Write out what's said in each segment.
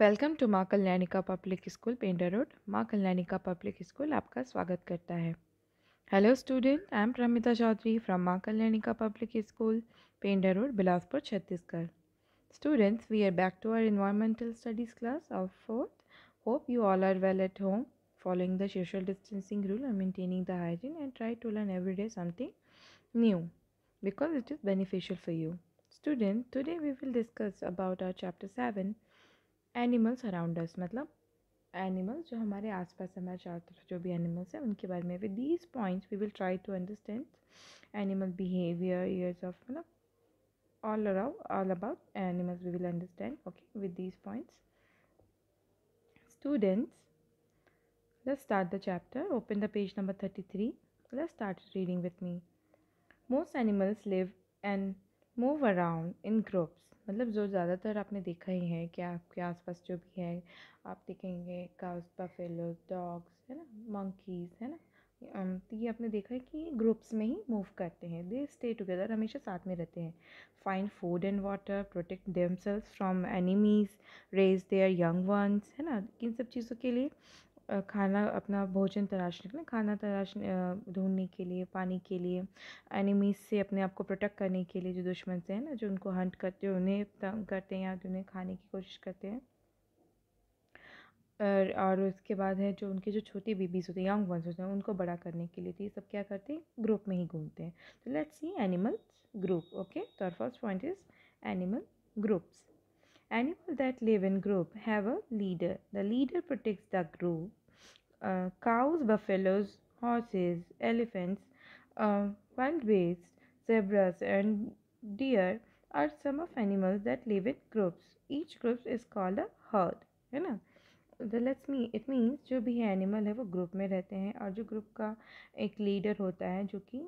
Welcome to Maa Kalyanika public school Penda road Maa Kalyanika public school आपका स्वागत करता है hello student I am Pramita Chaudhary from Maa Kalyanika public school Penda road Bilaspur Chhattisgarh students we are back to our environmental studies class of fourth hope you all are well at home following the social distancing rule and maintaining the hygiene and try to learn every day something new because it is beneficial for you student today we will discuss about our chapter seven animals around us मतलब animals जो हमारे आस पास हमारे चारों तरफ जो भी animals हैं उनके बारे में with these points we will try to understand animal behaviour years of मतलब all around all about animals we will understand okay with these points students let start the chapter open the page number thirty three let start reading with me most animals live and move around in groups मतलब जो ज़्यादातर आपने देखा ही है कि आपके आसपास जो भी है आप देखेंगे काउस बफेलोज डॉग्स है ना मंकीज़ है ना तो ये आपने देखा है कि ग्रुप्स में ही मूव करते हैं दे स्टे टुगेदर हमेशा साथ में रहते हैं find food and water protect themselves from enemies raise their young ones है ना इन सब चीज़ों के लिए खाना अपना भोजन तराशने के लिए खाना तराश ढूंढने के लिए पानी के लिए एनिमीज़ से अपने आप को प्रोटेक्ट करने के लिए जो दुश्मन से हैं ना जो उनको हंट करते हैं उन्हें तंग करते हैं या उन्हें खाने की कोशिश करते हैं और, उसके बाद है जो उनके जो छोटी बेबीज़ होते हैं यंग वंस होते हैं उनको बड़ा करने के लिए तो ये सब क्या करते हैं ग्रुप में ही घूमते हैं तो let's see animals group okay तो first point is animal groups Animals that live in group have a leader. The leader protects the group. Uh, cows, buffaloes, horses, elephants, uh, wild beasts, zebras, and deer are some of animals that live in groups. Each group is called a herd. है ना तो let's me it means जो भी है animal है वो group में रहते हैं और जो ग्रुप का एक लीडर होता है जो कि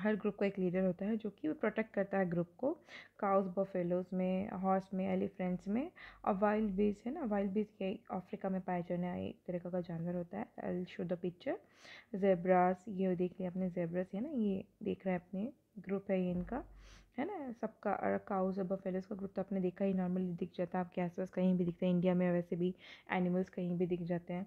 हर ग्रुप का एक लीडर होता है जो कि वो प्रोटेक्ट करता है ग्रुप को काउस बफेलोज में हॉर्स में एलिफेंट्स में और वाइल्ड बीज है ना वाइल्ड बीज ये अफ्रीका में पाए जाने एक तरीका का जानवर होता है I'll show the picture zebras ये देख लिया अपने जेब्रास है ना ये देख रहे हैं अपने ग्रुप है ये इनका है ना सबका काउज और बफेलोज का ग्रुप तो आपने देखा ही नॉर्मली दिख जाता है आपके आसपास कहीं भी दिखता है इंडिया में वैसे भी एनिमल्स कहीं भी दिख जाते हैं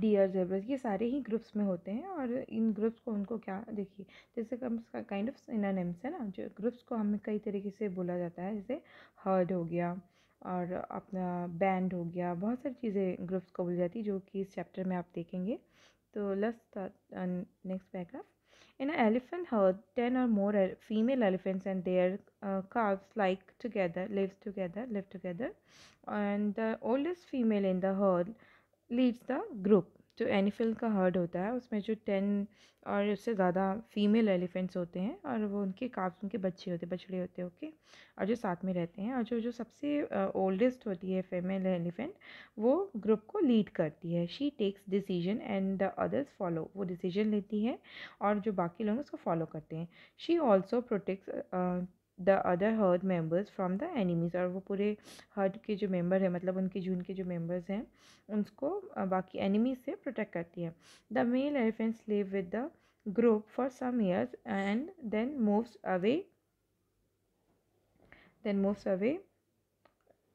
डियर जेब्रस ये सारे ही ग्रुप्स में होते हैं और इन ग्रुप्स को उनको क्या देखिए जैसे कम काइंड ऑफ नेम्स है ना जो ग्रुप्स को हमें कई तरीके से बोला जाता है जैसे हर्ड हो गया और अपना बैंड हो गया बहुत सारी चीज़ें ग्रुप्स को बोली जाती है जो कि इस चैप्टर में आप देखेंगे तो last next paragraph in elephant herd ten और more female elephants and their calves like together like together live together and the oldest female in the herd leads the group जो एनिफिल का हर्ड होता है उसमें जो टेन और उससे ज़्यादा फीमेल एलिफेंट्स होते हैं और वो उनके काफ उनके बच्चे होते बछड़े होते हैं ओके और जो साथ में रहते हैं और जो जो सबसे ओल्डेस्ट होती है फीमेल एलिफेंट वो ग्रुप को लीड करती है she takes decision and the others follow वो डिसीजन लेती है और जो बाकी लोग उसको फॉलो करते हैं she also protect the other herd members from the enemies और वो पूरे हर्ड के जो मेंबर हैं मतलब उनके जून के जो मेंबर्स हैं उनको बाकी एनिमीज से प्रोटेक्ट करती है the male elephants live with the group for some years and then moves away then moves away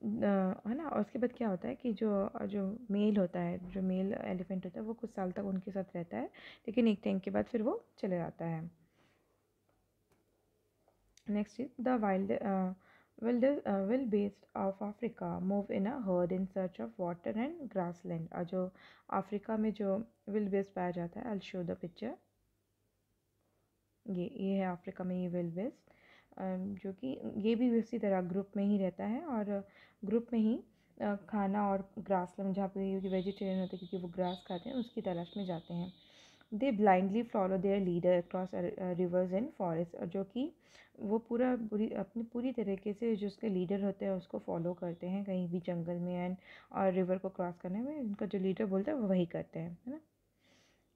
है ना और उसके बाद क्या होता है कि जो जो मेल होता है जो मेल एलिफेंट होता है वो कुछ साल तक उनके साथ रहता है लेकिन एक टाइम के बाद फिर वो चले जाता है Next is the wild, uh, wild, uh, wild beast of Africa move in a herd in search of water and grassland. uh, jo africa mein jo wild beast paya jata hai I'll show the picture. ye ye hai africa mein ye wild beast. जो कि ये भी उसी तरह group में ही रहता है और ग्रुप में ही खाना और ग्रास जहाँ पे क्योंकि वेजिटेरियन होते हैं क्योंकि वो ग्रास खाते हैं उसकी तलाश में जाते हैं they blindly follow their leader across rivers and forest और जो कि वो पूरा पूरी अपनी पूरी तरीके से जो उसके लीडर होते हैं उसको फॉलो करते हैं कहीं भी जंगल में एंड और रिवर को क्रॉस करने में उनका जो लीडर बोलता है वो वही करते हैं है ना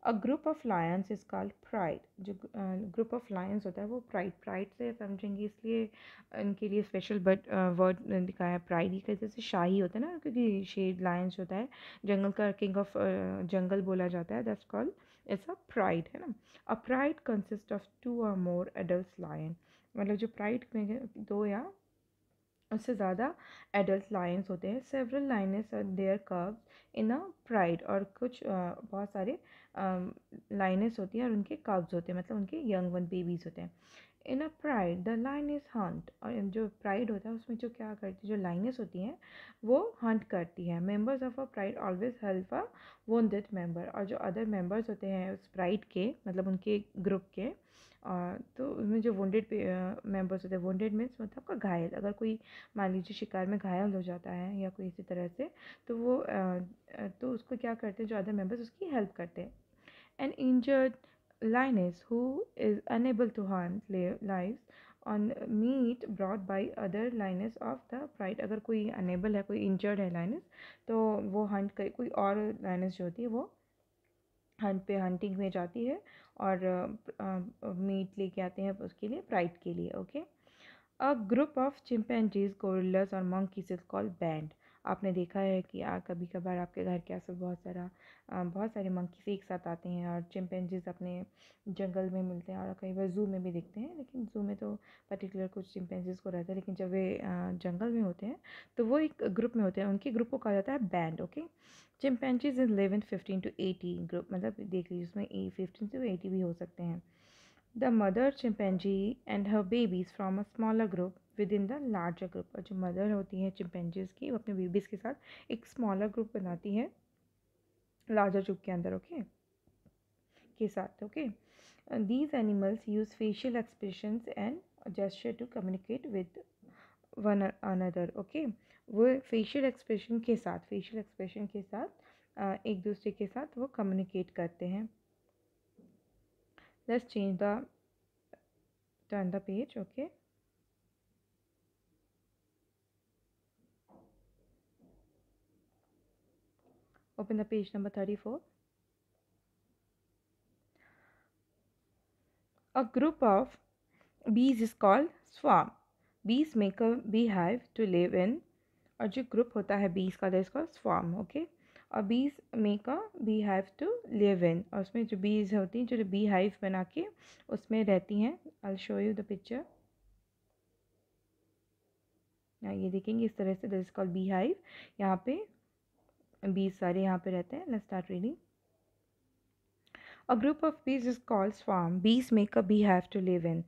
a group of lions is called pride जो ग्रुप ऑफ लायंस होता है वो प्राइड प्राइड से समझेंगे इसलिए इनके लिए स्पेशल बट वर्ड लिखा है प्राइड ही कहते शाही होता है ना क्योंकि शेड लायंस होता है जंगल का किंग ऑफ uh, जंगल बोला जाता है that's called is a pride है ना a pride consist of two और मोर एडल्ट लाइन मतलब जो प्राइड में दो या उससे ज़्यादा एडल्ट लाइन्स होते हैं सेवरल लाइनस और देयर कर्व इन अ प्राइड और कुछ बहुत सारे लाइनस होती हैं और उनके कब्ज़ होते हैं मतलब उनके यंग वन बेबीज़ होते हैं in a pride the lioness hunt और जो प्राइड होता है उसमें जो क्या करती है जो लाइनेस होती हैं वो हंट करती हैं members of a pride always help a wounded member और जो अदर मेम्बर्स होते हैं उस प्राइड के मतलब उनके ग्रुप के और तो उसमें जो वेड मेम्बर्स होते हैं वेड मीन्स मतलब का घायल अगर कोई मान लीजिए शिकार में घायल हो जाता है या कोई इसी तरह से तो वो तो उसको क्या करते हैं जो अदर मेम्बर्स उसकी हेल्प करते हैं and injured lioness who is unable to harm lives on meat brought by other lioness of the pride. अगर कोई unable है कोई injured है lioness तो वो hunt कर कोई और lioness जो होती है वो हंट पे हंटिंग में जाती है और मीट लेके आते हैं उसके लिए प्राइड के लिए okay a group of chimpanzees gorillas और मंकीज इज कॉल्ड बैंड आपने देखा है कि आ, कभी कभार आपके घर के आसपास बहुत सारा बहुत सारे मंकीज़ एक साथ आते हैं और चिमपेंजेस अपने जंगल में मिलते हैं और कई बार ज़ू में भी देखते हैं लेकिन ज़ू में तो पर्टिकुलर कुछ चिमपेंजेस को रहता है लेकिन जब वे जंगल में होते हैं तो वो एक ग्रुप में होते हैं उनके ग्रुप को कहा जाता है band okay chimpanzees in eleven fifteen to eighty group मतलब देख लीजिए उसमें ए फिफ्टीन टू एटी भी हो सकते हैं the mother chimpanzee and her babies from a smaller group within the larger group और जो मदर होती हैं चिंपेंजीज की वो अपने बेबीज़ के साथ एक स्मॉलर ग्रुप बनाती है लार्जर ग्रुप के अंदर ओके के साथ okay these animals use facial expression and gesture to communicate with one another okay वो फेशियल एक्सप्रेशन के साथ फेशियल एक्सप्रेशन के साथ एक दूसरे के साथ वो कम्युनिकेट करते हैं let's change the turn the page okay open the page number 34 a group of bees is called swarm bees make a beehive to live in और जो ग्रुप होता है बीस का दर इसका स्वाम ओके okay? और bees make a beehive to live in उसमें जो बीज होती हैं जो बी हाइव बना के उसमें रहती हैं I show you the picture यहाँ ये देखेंगे इस तरह से दिस कॉल बी हाइव यहाँ पे बीज सारे यहाँ पे रहते हैं start reading a group of bees is calls form bees make up bee have to live in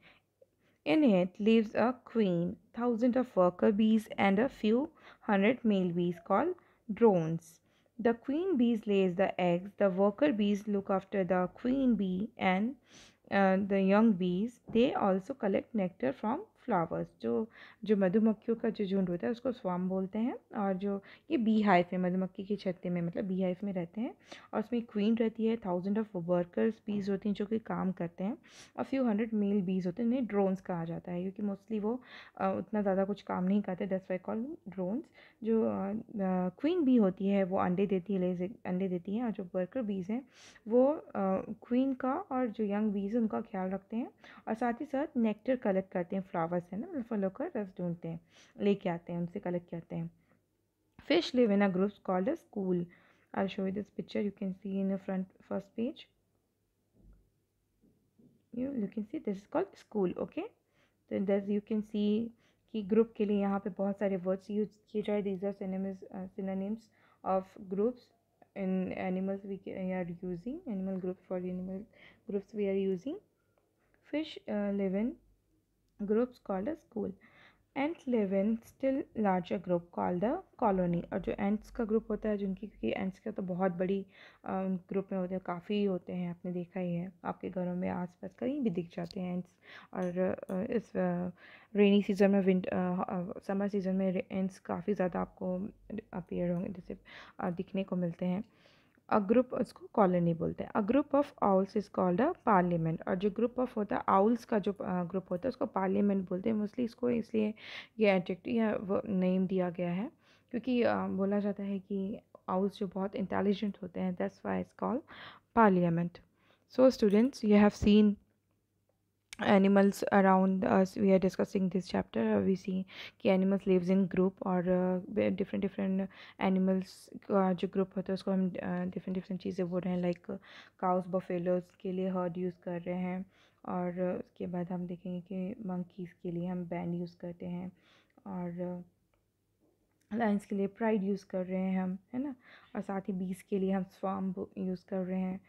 in it lives a queen thousand of worker bees and a few hundred male bees call drones The queen bees lays the eggs. The worker bees look after the queen bee and uh, the young bees. They also collect nectar from flowers जो जो मधुमक्खियों का जो झुंड होता है उसको स्वाम बोलते हैं और जो ये बी हाइफ में मधुमक्खी के छत्ते में मतलब बी हाइफ में रहते हैं और उसमें क्वीन रहती है थाउजेंड ऑफ वर्कर्स बीज होती हैं जो कि काम करते हैं और फ्यू हंड्रेड मेल बीज होते हैं इन्हें ड्रोन्स कहा जाता है क्योंकि मोस्टली वो उतना ज़्यादा कुछ काम नहीं करते दस वाई कॉल ड्रोन्स जो क्वीन बी होती है वो अंडे देती है लेज अंडे देती हैं और जो वर्कर बीज हैं वो क्वीन का और जो यंग बीज उनका ख्याल रखते हैं और साथ ही साथ नेक्टर कलेक्ट करते हैं फ्लावर वापस है ना फॉलो कर रस ढूंढते हैं लेके आते हैं उनसे कलेक्ट करते हैं fish live in a group called a school I show this picture you can see in front first page you you can see this called school okay तो दस यू कैन सी कि ग्रुप के लिए यहाँ पे बहुत सारे वर्ड्स यूज किए जाए these are synonyms of groups in animals we are using animal group for animal groups we are using fish live in groups called a school ants live in still larger group call the colony और जो ants का group होता है जिनकी क्योंकि ants का तो बहुत बड़ी ग्रुप में होते हैं काफ़ी होते हैं आपने देखा ही है आपके घरों में आसपास कहीं भी दिख जाते हैं एंट्स और इस रेनी सीज़न में विंट समर सीज़न में एंट्स काफ़ी ज़्यादा आपको अपेयर होंगे जैसे दिखने को मिलते हैं अ ग्रुप उसको कॉलोनी बोलते हैं a group of owls is called a parliament और जो ग्रुप ऑफ होता है आउल्स का जो ग्रुप होता है उसको पार्लियामेंट बोलते हैं मोस्टली इसको इसलिए ये एडजेक्ट या वो नेम दिया गया है क्योंकि बोला जाता है कि आउल्स जो बहुत इंटेलिजेंट होते हैं that's why is called parliament so students you have seen animals around us we are discussing this chapter we see कि animals lives in group और different different animals का जो group होता है उसको हम different different चीज़ें बोल रहे हैं like cows buffaloes के लिए herd use कर रहे हैं और उसके बाद हम देखेंगे कि monkeys के लिए हम band use करते हैं और लाइन्स के लिए प्राइड यूज़ कर रहे हैं हम है ना और साथ ही बीस के लिए हम स्वाम यूज़ कर रहे हैं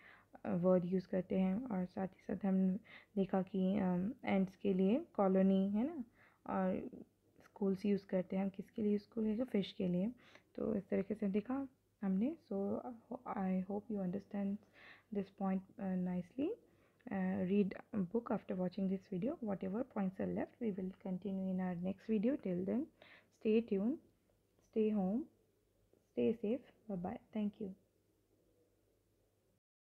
वर्ड यूज़ करते हैं और साथ ही साथ हम देखा कि एंड्स के लिए कॉलोनी है ना और स्कूल्स यूज़ करते हैं हम किसके लिए स्कूल है फिश के लिए तो इस तरीके से देखा हमने so I hope you understand this point nicely read book after watching this video whatever points are left we will continue in our next video till then stay tuned stay home stay safe bye thank you